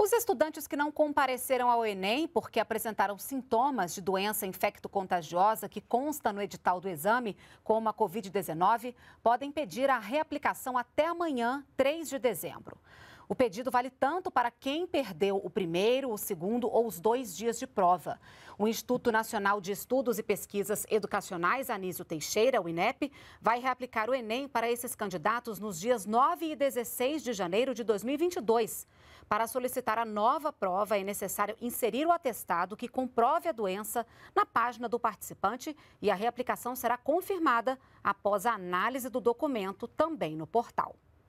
Os estudantes que não compareceram ao Enem porque apresentaram sintomas de doença infecto-contagiosa que consta no edital do exame, como a Covid-19, podem pedir a reaplicação até amanhã, 3 de dezembro. O pedido vale tanto para quem perdeu o primeiro, o segundo ou os dois dias de prova. O Instituto Nacional de Estudos e Pesquisas Educacionais Anísio Teixeira, o INEP, vai reaplicar o Enem para esses candidatos nos dias 9 e 16 de janeiro de 2022. Para solicitar a nova prova, é necessário inserir o atestado que comprove a doença na página do participante e a reaplicação será confirmada após a análise do documento também no portal.